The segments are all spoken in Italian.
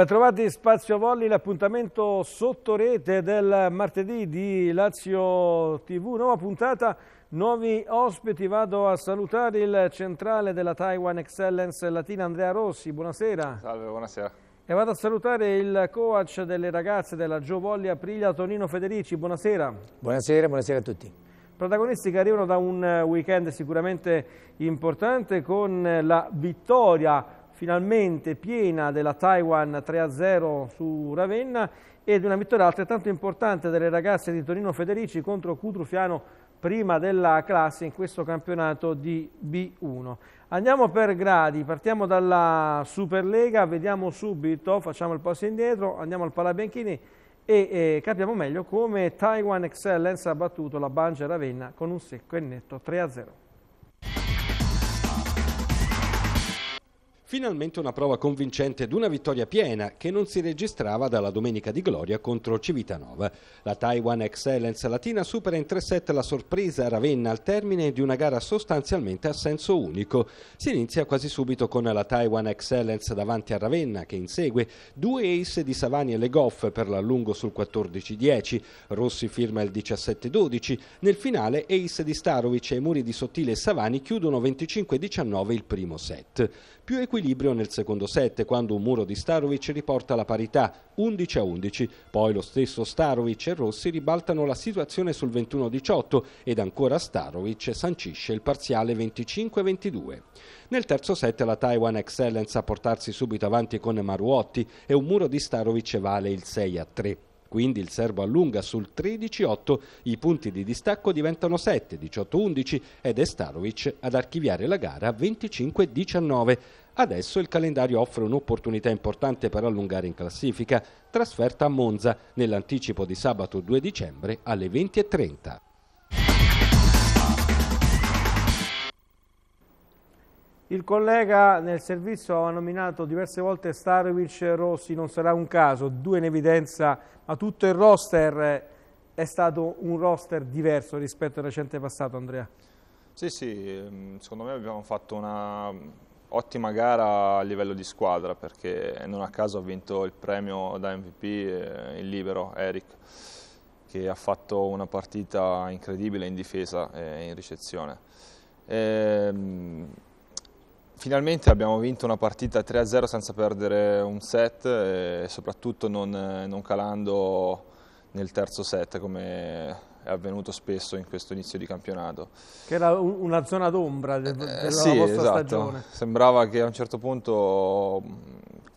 Bentrovati Spazio Volli, l'appuntamento sotto rete del martedì di Lazio TV, nuova puntata, nuovi ospiti. Vado a salutare il centrale della Taiwan Excellence Latina Andrea Rossi, buonasera. Salve, buonasera. E vado a salutare il coach delle ragazze della Gio Volli Aprilia Tonino Federici, buonasera. Buonasera, buonasera a tutti protagonisti che arrivano da un weekend sicuramente importante con la vittoria finalmente piena della Taiwan 3-0 su Ravenna ed una vittoria altrettanto importante delle ragazze di Torino Federici contro Cutrufiano prima della classe in questo campionato di B1. Andiamo per gradi, partiamo dalla Superlega, vediamo subito, facciamo il passo indietro, andiamo al Palabianchini e eh, capiamo meglio come Taiwan Excellence ha battuto la Banja Ravenna con un secco e netto 3-0. Finalmente una prova convincente ed una vittoria piena che non si registrava dalla domenica di gloria contro Civitanova. La Taiwan Excellence Latina supera in 3-7 la sorpresa a Ravenna al termine di una gara sostanzialmente a senso unico. Si inizia quasi subito con la Taiwan Excellence davanti a Ravenna che insegue due ace di Savani e Legoff per l'allungo sul 14-10. Rossi firma il 17-12. Nel finale ace di Starovic e muri di Sottile e Savani chiudono 25-19 il primo set. Più equilibrato equilibrio nel secondo set quando un muro di Starovic riporta la parità 11 a 11. Poi lo stesso Starovic e Rossi ribaltano la situazione sul 21-18 ed ancora Starovic sancisce il parziale 25-22. Nel terzo set la Taiwan Excellence a portarsi subito avanti con Maruotti e un muro di Starovic vale il 6 a 3. Quindi il serbo allunga sul 13-8, i punti di distacco diventano 7, 18-11 ed è Starovic ad archiviare la gara 25-19. Adesso il calendario offre un'opportunità importante per allungare in classifica, trasferta a Monza nell'anticipo di sabato 2 dicembre alle 20.30. Il collega nel servizio ha nominato diverse volte Starovic Rossi, non sarà un caso, due in evidenza, ma tutto il roster è stato un roster diverso rispetto al recente passato, Andrea. Sì, sì, ehm, secondo me abbiamo fatto una Ottima gara a livello di squadra perché non a caso ha vinto il premio da MVP eh, il libero Eric che ha fatto una partita incredibile in difesa e in ricezione. E, ehm, finalmente abbiamo vinto una partita 3-0 senza perdere un set e soprattutto non, non calando nel terzo set come è avvenuto spesso in questo inizio di campionato. Che era una zona d'ombra del, della eh, sì, esatto. stagione. Sembrava che a un certo punto mm,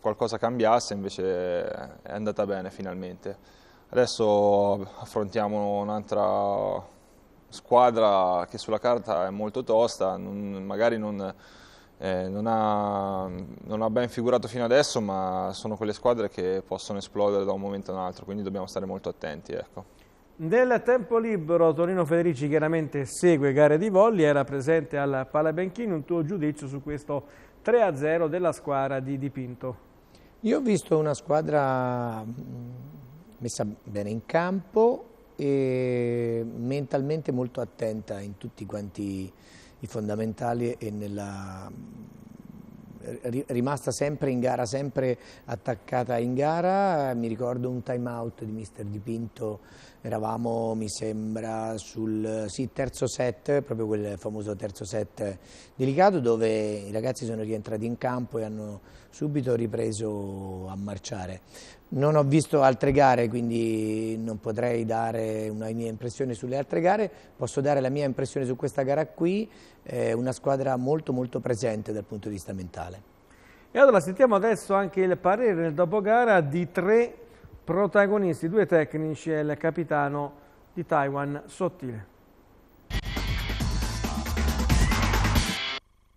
qualcosa cambiasse, invece è andata bene finalmente. Adesso affrontiamo un'altra squadra che sulla carta è molto tosta, non, magari non, eh, non, ha, non, ha, ben figurato fino adesso, ma sono quelle squadre che possono esplodere da un momento all'altro, quindi dobbiamo stare molto attenti. Ecco. Nel tempo libero Torino Federici chiaramente segue gare di volley, era presente al Palabenchini, un tuo giudizio su questo 3-0 della squadra di Dipinto? Io ho visto una squadra messa bene in campo e mentalmente molto attenta in tutti quanti i fondamentali e nella rimasta sempre in gara, sempre attaccata in gara. Mi ricordo un time out di mister Dipinto eravamo mi sembra sul sì, terzo set, proprio quel famoso terzo set delicato dove i ragazzi sono rientrati in campo e hanno subito ripreso a marciare. Non ho visto altre gare, quindi non potrei dare una mia impressione sulle altre gare, posso dare la mia impressione su questa gara qui, è una squadra molto molto presente dal punto di vista mentale. E allora sentiamo adesso anche il parere nel dopogara di tre Protagonisti due tecnici e il capitano di Taiwan Sottile.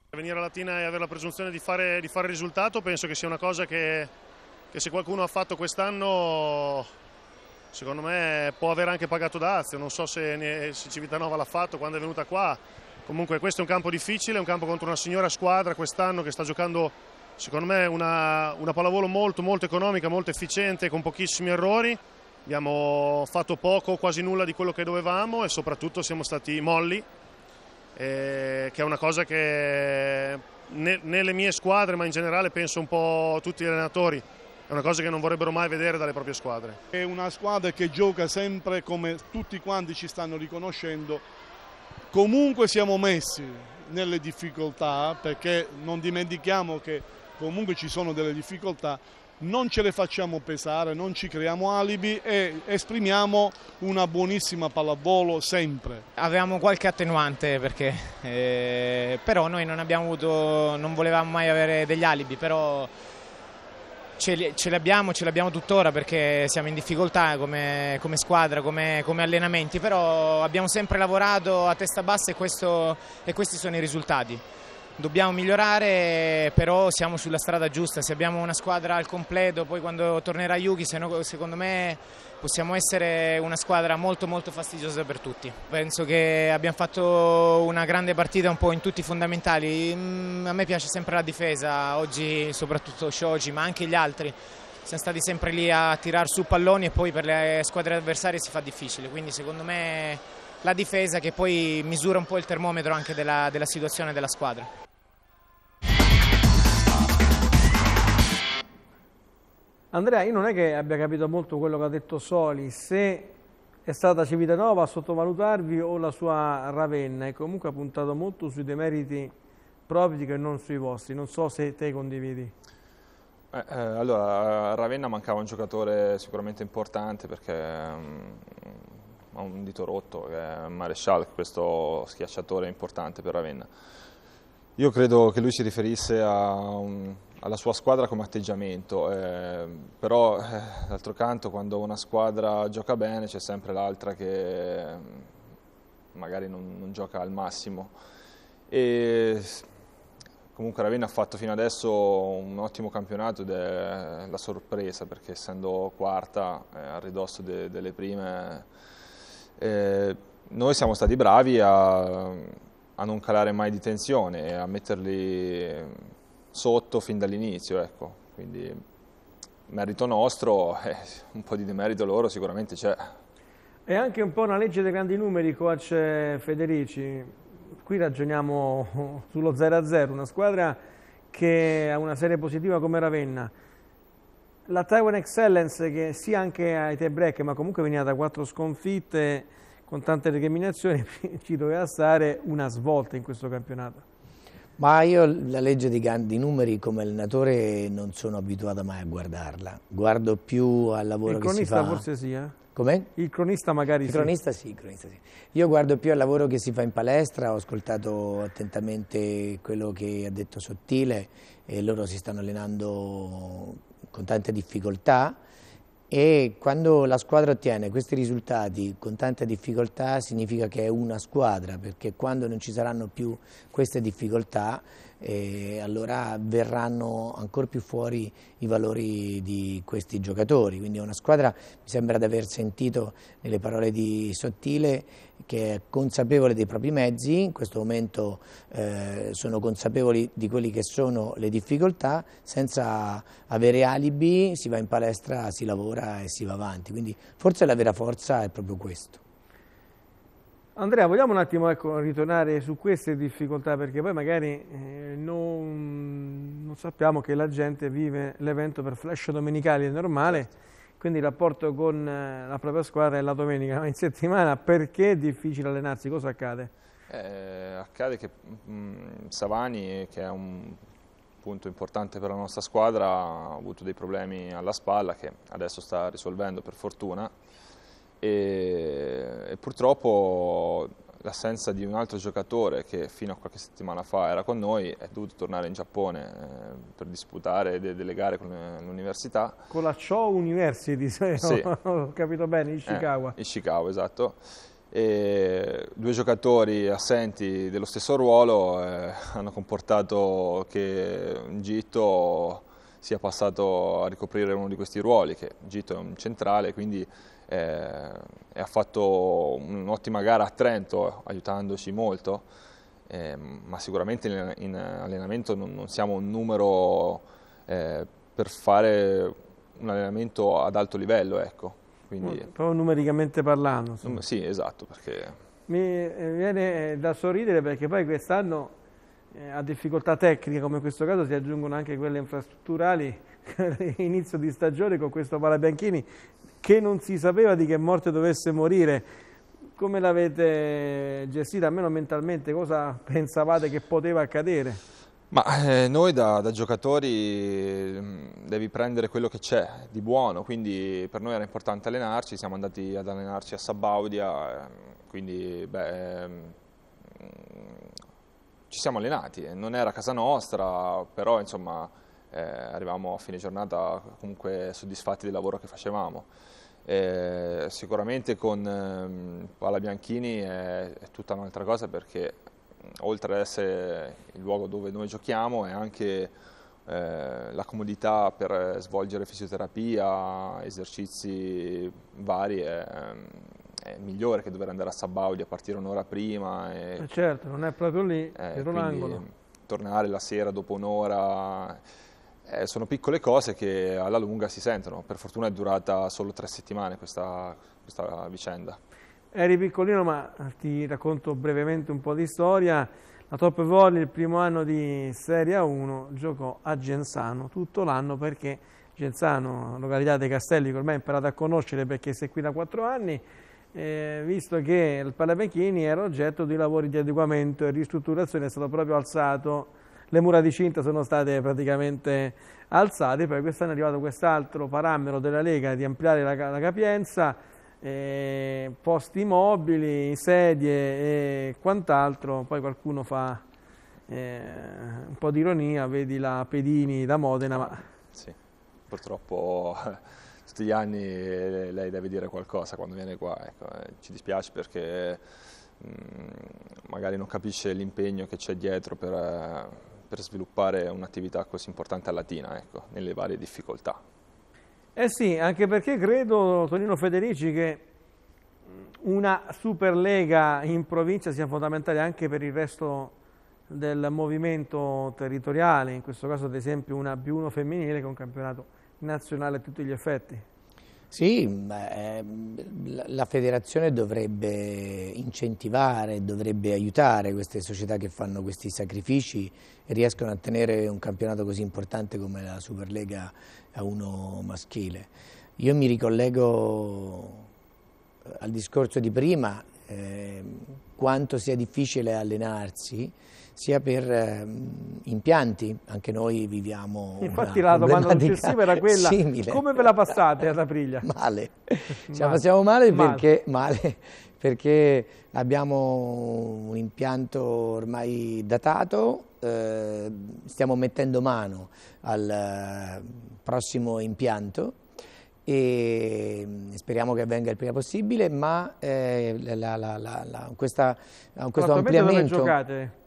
Venire a Latina e avere la presunzione di fare, di fare risultato penso che sia una cosa che, che se qualcuno ha fatto quest'anno secondo me può aver anche pagato dazio, non so se, se Civitanova l'ha fatto quando è venuta qua, comunque questo è un campo difficile, è un campo contro una signora squadra quest'anno che sta giocando Secondo me una, una pallavolo molto, molto economica, molto efficiente, con pochissimi errori. Abbiamo fatto poco, quasi nulla di quello che dovevamo e soprattutto siamo stati molli, eh, che è una cosa che ne, nelle mie squadre, ma in generale penso un po' tutti gli allenatori, è una cosa che non vorrebbero mai vedere dalle proprie squadre. È una squadra che gioca sempre come tutti quanti ci stanno riconoscendo, comunque siamo messi nelle difficoltà perché non dimentichiamo che comunque ci sono delle difficoltà, non ce le facciamo pesare, non ci creiamo alibi e esprimiamo una buonissima pallavolo sempre. Avevamo qualche attenuante perché eh, però noi non abbiamo avuto, non volevamo mai avere degli alibi, però ce li, ce li abbiamo, ce li abbiamo tuttora perché siamo in difficoltà come, come squadra, come, come, allenamenti, però abbiamo sempre lavorato a testa bassa e, questo, e questi sono i risultati dobbiamo migliorare, però siamo sulla strada giusta, se abbiamo una squadra al completo, poi quando tornerà Yuki, secondo me possiamo essere una squadra molto molto fastidiosa per tutti. Penso che abbiamo fatto una grande partita un po' in tutti i fondamentali, mm, a me piace sempre la difesa, oggi soprattutto Shoji ma anche gli altri. Siamo stati sempre lì a tirar su palloni e poi per le squadre avversarie si fa difficile, quindi secondo me la difesa che poi misura un po' il termometro anche della, della situazione della squadra. Andrea, io non è che abbia capito molto quello che ha detto Soli, se è stata Civitanova a sottovalutarvi o la sua Ravenna e comunque ha puntato molto sui demeriti propri che non sui vostri, non so se te condividi. Eh, eh, allora, a Ravenna mancava un giocatore sicuramente importante perché um, ha un dito rotto, che è Marescial, questo schiacciatore importante per Ravenna. Io credo che lui si riferisse a un, alla sua squadra come atteggiamento, eh, però eh, d'altro canto quando una squadra gioca bene c'è sempre l'altra che mm, magari non, non, gioca al massimo. E, comunque Ravenna ha fatto fino adesso un ottimo campionato ed è la sorpresa perché essendo quarta eh, a ridosso de, delle prime eh, noi siamo stati bravi a, a non calare mai di tensione e a metterli sotto fin dall'inizio, ecco. quindi merito nostro, eh, un po' di demerito loro sicuramente c'è. È anche un po' una legge dei grandi numeri, coach Federici, qui ragioniamo sullo 0-0, una squadra che ha una serie positiva come Ravenna, la Taiwan Excellence che sia anche ai tie break ma comunque veniva da quattro sconfitte con tante recriminazioni ci doveva stare una svolta in questo campionato ma io la legge di Gandhi numeri come allenatore non sono abituata mai a guardarla. Guardo più al lavoro che si fa. Il cronista forse sì, eh? Com'è? Il cronista magari il sì. Cronista sì. Il cronista sì. Io guardo più al lavoro che si fa in palestra, ho ascoltato attentamente quello che ha detto Sottile e loro si stanno allenando con tante difficoltà e quando la squadra ottiene questi risultati con tanta difficoltà significa che è una squadra perché quando non ci saranno più queste difficoltà e allora verranno ancora più fuori i valori di questi giocatori. Quindi è una squadra, mi sembra di aver sentito nelle parole di Sottile, che è consapevole dei propri mezzi, in questo momento eh, sono consapevoli di quelle che sono le difficoltà, senza avere alibi si va in palestra, si lavora e si va avanti. Quindi forse la vera forza è proprio questo. Andrea, vogliamo un attimo ecco, ritornare su queste difficoltà, perché poi magari eh, non, non, sappiamo che la gente vive l'evento per flash domenicali normale, quindi il rapporto con eh, la propria squadra è la domenica, ma in settimana perché è difficile allenarsi? Cosa accade? Eh, accade che mh, mm, Savani, che è un punto importante per la nostra squadra, ha avuto dei problemi alla spalla che adesso sta risolvendo per fortuna, e, e purtroppo l'assenza di un altro giocatore che fino a qualche settimana fa era con noi è dovuto tornare in Giappone eh, per disputare de delle gare con eh, l'università. Con la Cho University, se sì. ho capito bene, eh, Ishikawa. Eh, Ishikawa, esatto. E due giocatori assenti dello stesso ruolo eh, hanno comportato che Gitto sia passato a ricoprire uno di questi ruoli, che Gitto è un centrale, quindi eh, ha fatto un'ottima gara a Trento aiutandoci molto, ehm, ma sicuramente in, in allenamento non, non, siamo un numero eh, per fare un allenamento ad alto livello. Ecco. Quindi... Proprio numericamente parlando. Insomma. Sì, esatto. Perché... Mi eh, viene da sorridere perché poi quest'anno eh, a difficoltà tecniche come in questo caso si aggiungono anche quelle infrastrutturali inizio di stagione con questo Palabianchini che non si sapeva di che morte dovesse morire. Come l'avete gestita, almeno mentalmente, cosa pensavate che poteva accadere? Ma eh, noi da, da, giocatori mm, devi prendere quello che c'è di buono, quindi per noi era importante allenarci, siamo andati ad allenarci a Sabaudia, ehm, quindi beh, ehm, ci siamo allenati, non era casa nostra, però insomma eh, arrivavamo a fine giornata comunque soddisfatti del lavoro che facevamo. Eh, sicuramente con ehm, Pala Bianchini è, è tutta un'altra cosa perché oltre ad essere il luogo dove noi giochiamo è anche eh, la comodità per svolgere fisioterapia, esercizi vari è, ehm, è migliore che dover andare a Sabaudi a partire un'ora prima. E, eh, certo, non è proprio lì, eh, dietro l'angolo. Tornare la sera dopo un'ora eh, sono piccole cose che alla lunga si sentono, per fortuna è durata solo tre settimane questa, questa vicenda. Eri piccolino ma ti racconto brevemente un po' di storia. La Top Volley il primo anno di Serie 1 giocò a Genzano tutto l'anno perché Genzano, località dei Castelli che ormai ho imparato a conoscere perché sei qui da quattro anni, eh, visto che il Pallavecchini era oggetto di lavori di adeguamento e ristrutturazione, è stato proprio alzato le mura di cinta sono state praticamente alzate, poi quest'anno è arrivato quest'altro parametro della Lega di ampliare la, la capienza, eh, posti mobili, sedie e quant'altro, poi qualcuno fa eh, un po' di ironia, vedi la Pedini da Modena, ma... Sì, purtroppo tutti gli anni eh, lei deve dire qualcosa quando viene qua, ecco, eh, ci dispiace perché mm, magari non capisce l'impegno che c'è dietro per, eh, per sviluppare un'attività così importante a Latina, ecco, nelle varie difficoltà. Eh sì, anche perché credo, Tonino Federici, che una Superlega in provincia sia fondamentale anche per il resto del movimento territoriale, in questo caso ad esempio una B1 femminile che è un campionato nazionale a tutti gli effetti. Sì, ehm, la federazione dovrebbe incentivare, dovrebbe aiutare queste società che fanno questi sacrifici e riescono a tenere un campionato così importante come la Superlega A1 maschile. Io mi ricollego al discorso di prima, eh, quanto sia difficile allenarsi, sia per eh, impianti, anche noi viviamo Infatti la domanda successiva era quella, simile. come ve la passate ad Aprilia? male, ce la passiamo male, Perché, male perché abbiamo un impianto ormai datato, eh, stiamo mettendo mano al eh, prossimo impianto e mm, speriamo che avvenga il prima possibile, ma eh, la, la, la, questo ampliamento... Dove giocate?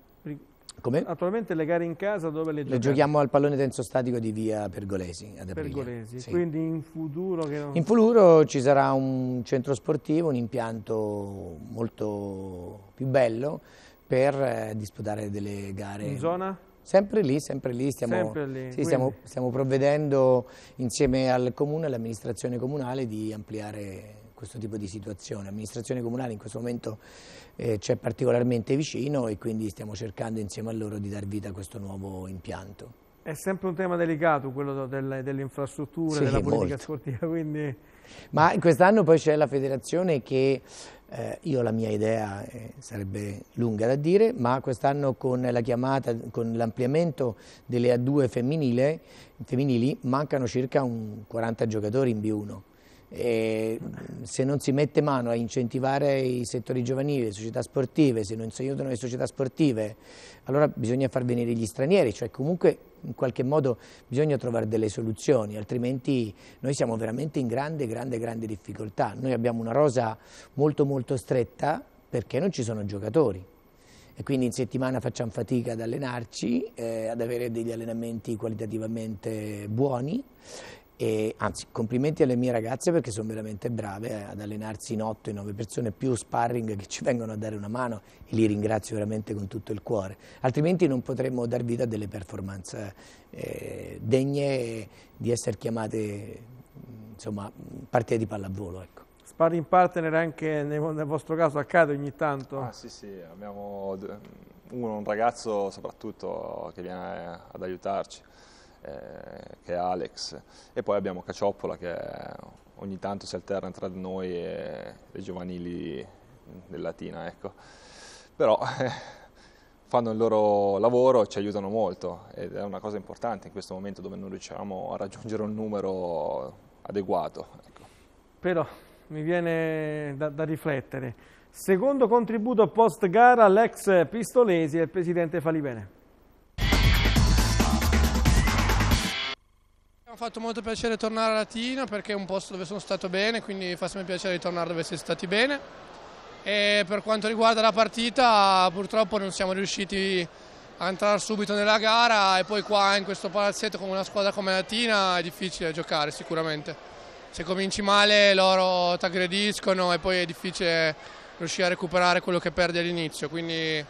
Come? Attualmente le gare in casa dove le giochiamo? Le giochiamo al pallone tenso statico di via Pergolesi. Pergolesi. Sì. quindi in futuro? Non... In futuro ci sarà un centro sportivo, un impianto molto più bello per eh, disputare delle gare. In zona? Sempre lì, sempre lì, stiamo, sempre lì. Sì, stiamo, stiamo provvedendo insieme al comune e all'amministrazione comunale di ampliare questo tipo di situazione. L'amministrazione comunale in questo momento eh, c'è particolarmente vicino e quindi stiamo cercando insieme a loro di dar vita a questo nuovo impianto. È sempre un tema delicato quello delle, delle infrastrutture, sì, della politica molto. sportiva, quindi... Ma quest'anno poi c'è la federazione che, eh, io la mia idea eh, sarebbe lunga da dire, ma quest'anno con la chiamata, con l'ampliamento delle A2 femminili, mancano circa 40 giocatori in B1 e se non si mette mano a incentivare i settori giovanili, le società sportive, se non si aiutano le società sportive, allora bisogna far venire gli stranieri, cioè comunque in qualche modo bisogna trovare delle soluzioni, altrimenti noi siamo veramente in grande, grande, grande difficoltà. Noi abbiamo una rosa molto molto stretta perché non ci sono giocatori e quindi in settimana facciamo fatica ad allenarci, eh, ad avere degli allenamenti qualitativamente buoni e, anzi, complimenti alle mie ragazze perché sono veramente brave eh, ad allenarsi in 8 e 9 persone più sparring che ci vengono a dare una mano e li ringrazio veramente con tutto il cuore. Altrimenti non potremmo dar vita a delle performance eh, degne di essere chiamate insomma, partite di pallavolo. Ecco. Sparring partner anche nel, nel vostro caso accade ogni tanto? Ah, sì, sì, abbiamo uno, un ragazzo soprattutto che viene ad aiutarci. Eh, che è Alex, e poi abbiamo Cacioppola che ogni tanto si alterna tra noi e le giovanili del Latina, ecco. Però eh, fanno il loro lavoro, ci aiutano molto ed è una cosa importante in questo momento dove non riusciamo a raggiungere un numero adeguato. Ecco. Però mi viene da, da riflettere. Secondo contributo post gara l'ex Pistolesi e il presidente Falibene. ha fatto molto piacere tornare a Latina perché è un posto dove sono stato bene, quindi fa sempre piacere ritornare dove siete stati bene. E per quanto riguarda la partita, purtroppo non siamo riusciti a entrare subito nella gara e poi qua in questo palazzetto con una squadra come Latina è difficile giocare sicuramente. Se cominci male loro ti aggrediscono e poi è difficile riuscire a recuperare quello che perdi all'inizio, quindi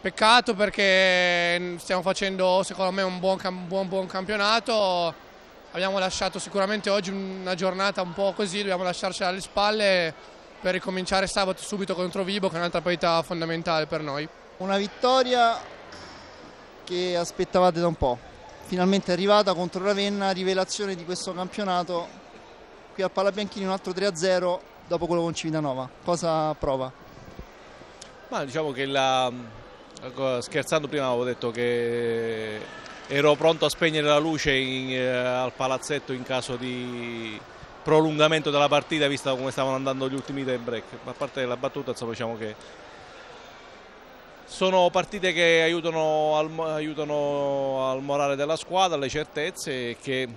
peccato perché stiamo facendo secondo me un buon, buon, buon campionato abbiamo lasciato sicuramente oggi una giornata un po' così, dobbiamo lasciarcela alle spalle per ricominciare sabato subito contro Vibo che è un'altra partita fondamentale per noi. Una vittoria che aspettavate da un po', finalmente arrivata contro Ravenna, rivelazione di questo campionato, qui al Palabianchini un altro 3-0 dopo quello con Civitanova, cosa prova? Ma diciamo che la, ecco, scherzando prima avevo detto che ero pronto a spegnere la luce in, eh, al palazzetto in caso di prolungamento della partita vista come stavano andando gli ultimi time break ma a parte la battuta insomma diciamo che sono partite che aiutano al, aiutano al morale della squadra, alle certezze che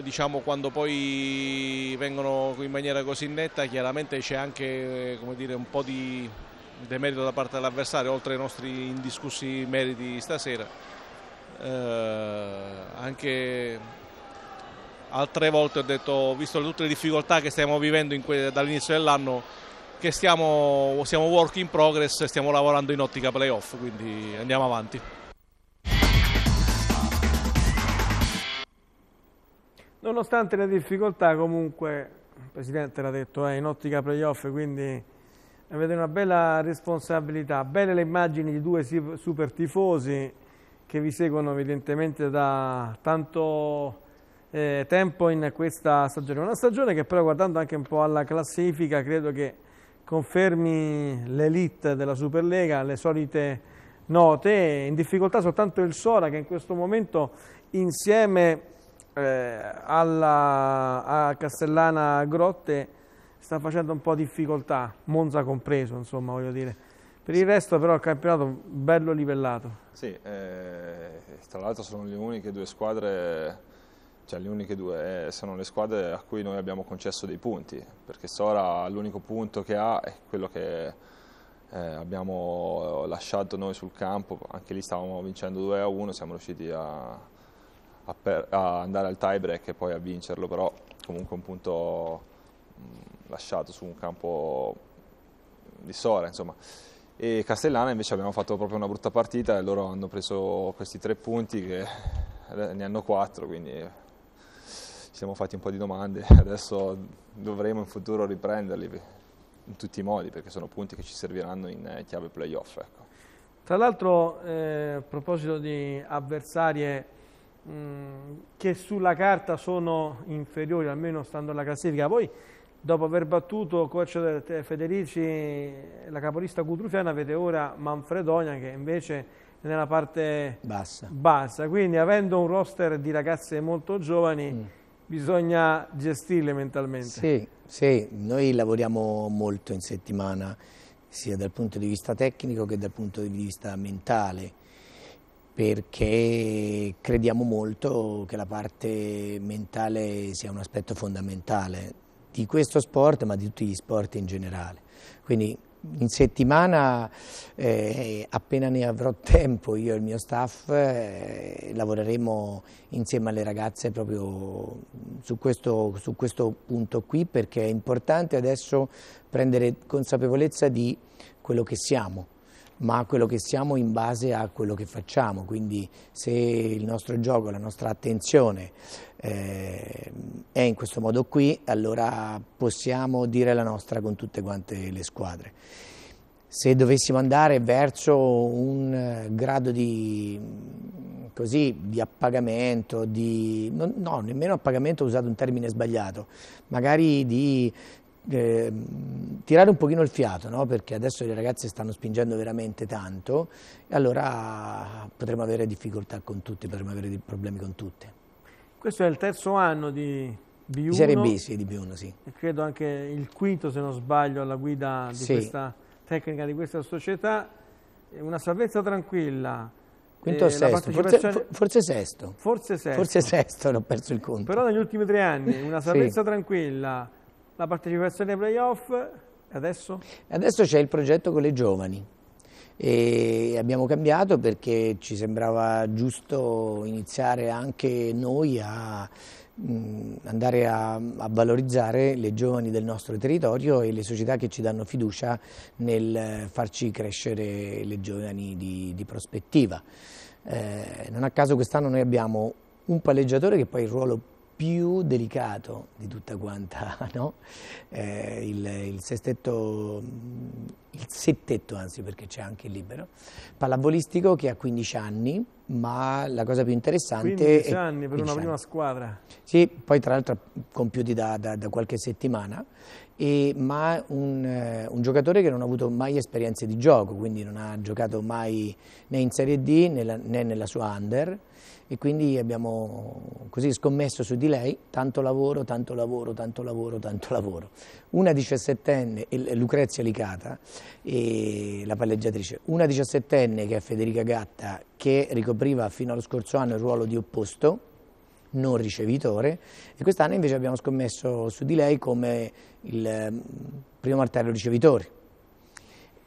diciamo, quando poi vengono in maniera così netta chiaramente c'è anche dire, un po' di demerito da parte dell'avversario oltre ai nostri indiscussi meriti stasera eh, anche altre volte ho detto, visto tutte le difficoltà che stiamo vivendo que- dall'inizio dell'anno, che stiamo, siamo work in progress e stiamo lavorando in ottica playoff, quindi andiamo avanti. Nonostante le difficoltà comunque, il Presidente l'ha detto, è eh, in ottica playoff, quindi avete una bella responsabilità. Belle le immagini di due super tifosi, che vi seguono evidentemente da tanto eh, tempo in questa stagione. Una stagione che però guardando anche un po' alla classifica credo che confermi l'elite della Superlega, le solite note, in difficoltà soltanto il Sora che in questo momento insieme eh, alla, a Castellana Grotte sta facendo un po' difficoltà, Monza compreso insomma voglio dire. Per il resto però il campionato bello livellato. Sì, eh, tra l'altro sono le uniche due squadre, cioè le uniche due, eh, sono le squadre a cui noi abbiamo concesso dei punti, perché Sora l'unico punto che ha è quello che eh, abbiamo lasciato noi sul campo, anche lì stavamo vincendo 2 a 1, siamo riusciti a, a, per, a andare al tie break e poi a vincerlo, però comunque un punto mh, mm, lasciato su un campo di Sora, insomma e Castellana invece abbiamo fatto proprio una brutta partita e loro hanno preso questi tre punti che ne hanno quattro, quindi ci siamo fatti un po' di domande, adesso dovremo in futuro riprenderli in tutti i modi perché sono punti che ci serviranno in chiave playoff. Ecco. Tra l'altro eh, a proposito di avversarie mh, mm, che sulla carta sono inferiori, almeno stando alla classifica, voi Dopo aver battuto coach Federici la capolista Cutrufiana, avete ora Manfredonia che invece è nella parte bassa. bassa. Quindi avendo un roster di ragazze molto giovani mm. bisogna gestirle mentalmente. Sì, sì, noi lavoriamo molto in settimana sia dal punto di vista tecnico che dal punto di vista mentale perché crediamo molto che la parte mentale sia un aspetto fondamentale di questo sport ma di tutti gli sport in generale. Quindi in settimana, eh, appena ne avrò tempo io e il mio staff, eh, lavoreremo insieme alle ragazze proprio su questo, su questo punto qui perché è importante adesso prendere consapevolezza di quello che siamo ma quello che siamo in base a quello che facciamo, quindi se il nostro gioco, la nostra attenzione eh, è in questo modo qui, allora possiamo dire la nostra con tutte quante le squadre. Se dovessimo andare verso un eh, grado di, così, di appagamento, di, no, no, nemmeno appagamento ho usato un termine sbagliato, magari di eh, tirare un pochino il fiato, no? perché adesso le ragazze stanno spingendo veramente tanto, e allora potremo avere difficoltà con tutti, potremo avere problemi con tutte. Questo è il terzo anno di B1. Di Serie B, sì, di B1, sì. E credo anche il quinto, se non sbaglio, alla guida di sì. questa tecnica, di questa società. Una salvezza tranquilla. Quinto o sesto, partecipazione... forse, forse, sesto. Forse sesto. Forse sesto, l'ho perso il conto. Però negli ultimi tre anni, una salvezza sì. tranquilla la partecipazione ai playoff, adesso? Adesso c'è il progetto con le giovani. E abbiamo cambiato perché ci sembrava giusto iniziare anche noi a mm, andare a, a, valorizzare le giovani del nostro territorio e le società che ci danno fiducia nel farci crescere le giovani di, di prospettiva. Eh, non a caso quest'anno noi abbiamo un palleggiatore che poi è il ruolo più delicato di tutta quanta, no? eh, il, il, sestetto, il settetto anzi perché c'è anche il libero, pallavolistico che ha 15 anni, ma la cosa più interessante 15 è... anni per 15 una anni. prima squadra. Sì, poi tra l'altro compiuti da, da, da, qualche settimana, e, ma un, eh, un, giocatore che non ha avuto mai esperienze di gioco, quindi non ha giocato mai né in Serie D né, la, né nella sua under, e quindi abbiamo così scommesso su di lei tanto lavoro, tanto lavoro, tanto lavoro, tanto lavoro. Una diciassettenne, Lucrezia Licata, la palleggiatrice, una diciassettenne che è Federica Gatta che ricopriva fino allo scorso anno il ruolo di opposto, non ricevitore e quest'anno invece abbiamo scommesso su di lei come il mm, primo martello ricevitore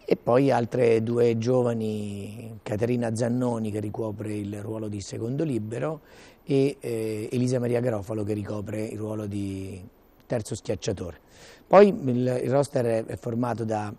e poi altre due giovani, Caterina Zannoni che ricopre il ruolo di secondo libero e eh, Elisa Maria Garofalo che ricopre il ruolo di terzo schiacciatore. Poi il, il roster è, formato da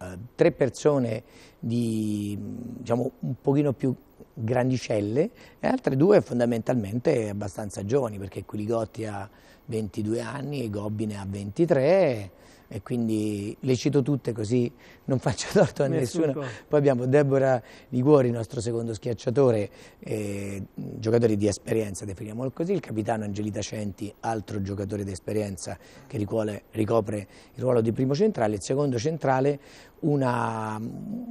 eh, tre persone di, diciamo, un pochino più grandicelle e altre due fondamentalmente abbastanza giovani perché Quiligotti ha 22 anni e Gobbi ha 23 e quindi le cito tutte così non faccio torto a nessuno. nessuno. Poi abbiamo Deborah Liguori, nostro secondo schiacciatore, eh, giocatore di esperienza, definiamolo così, il capitano Angelita Centi, altro giocatore di esperienza che ricuole, ricopre il ruolo di primo centrale, il secondo centrale una,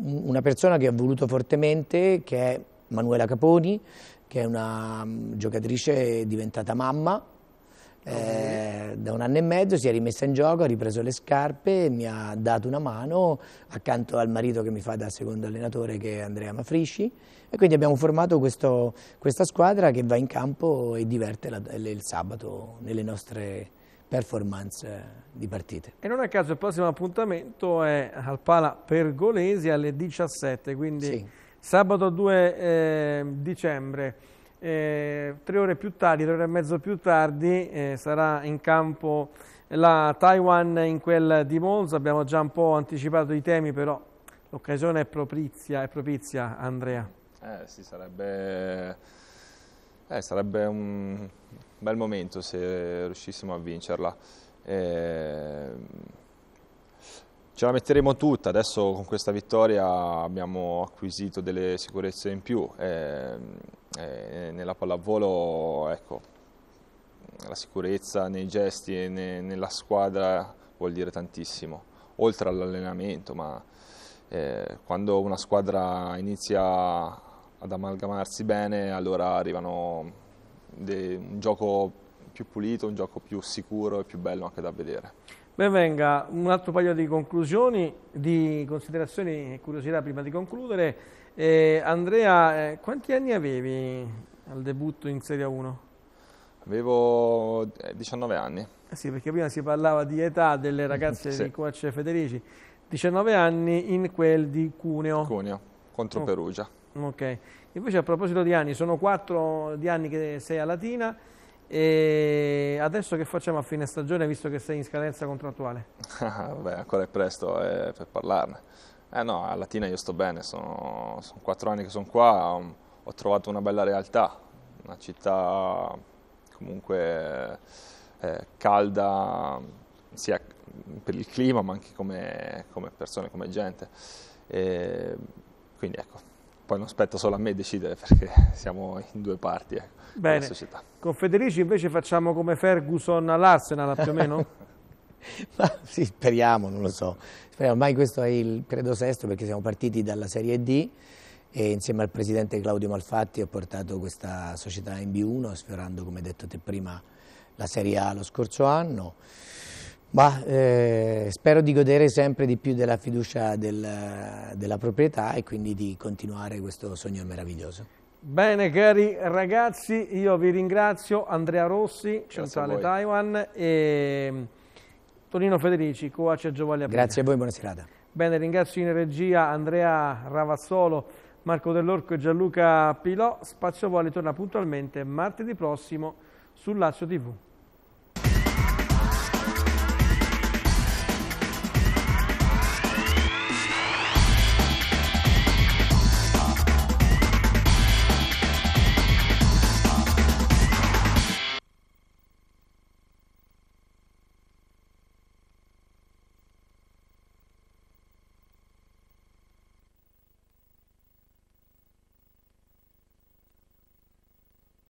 una persona che ha voluto fortemente, che è Manuela Caponi, che è una mm, giocatrice diventata mamma eh, da un anno e mezzo si è rimessa in gioco, ha ripreso le scarpe, mi ha dato una mano accanto al marito che mi fa da secondo allenatore che è Andrea Mafrisci e quindi abbiamo formato questo, questa squadra che va in campo e diverte la, il sabato nelle nostre performance di partite. E non a caso il prossimo appuntamento è al Pala Pergolesi alle 17, quindi sì. sabato 2 eh, dicembre eh, tre ore più tardi, tre ore e mezzo più tardi eh, sarà in campo la Taiwan in quel di Monza, abbiamo già un po' anticipato i temi però l'occasione è propizia, è propizia Andrea. Eh sì, sarebbe, eh, sarebbe un bel momento se riuscissimo a vincerla. Eh, Ce la metteremo tutta, adesso con questa vittoria abbiamo acquisito delle sicurezze in più. E, e nella pallavolo, ecco, la sicurezza nei gesti e ne, nella squadra vuol dire tantissimo, oltre all'allenamento, ma eh, quando una squadra inizia ad amalgamarsi bene, allora arrivano de, un gioco più pulito, un gioco più sicuro e più bello anche da vedere. Ben venga, un altro paio di conclusioni, di considerazioni e curiosità prima di concludere. Eh, Andrea, eh, quanti anni avevi al debutto in Serie 1? Avevo 19 eh, anni. Eh sì, perché prima si parlava di età delle ragazze sì. di Coach Federici. 19 anni in quel di Cuneo. Cuneo, contro oh. Perugia. Ok. Invece a proposito di anni, sono 4 di anni che sei a Latina e adesso che facciamo a fine stagione, visto che sei in scadenza contrattuale? Ah, beh, ancora è presto eh, per parlarne. Eh no, a Latina io sto bene, sono, sono quattro anni che sono qua, ho, ho trovato una bella realtà, una città comunque eh, calda sia per il clima ma anche come, come persone, come gente. E quindi ecco, poi non spetta solo a me decidere perché siamo in due parti eh, Bene. società. Con Federici invece facciamo come Ferguson all'Arsenal più o meno? Ma sì, speriamo, non lo so. Speriamo. Ormai questo è il credo sesto perché siamo partiti dalla Serie D e insieme al presidente Claudio Malfatti ho portato questa società in B1 sfiorando, come detto te prima, la Serie A lo scorso anno. Bah, eh, spero di godere sempre di più della fiducia del, della proprietà e quindi di continuare questo sogno meraviglioso. Bene cari ragazzi, io vi ringrazio, Andrea Rossi, Centrale Taiwan e mm, Tonino Federici, coace Giovanni Aprile. Grazie a voi, buona serata. Bene, ringrazio in regia Andrea Ravazzolo, Marco Dell'Orco e Gianluca Pilò. Spazio Voli torna puntualmente martedì prossimo su Lazio TV.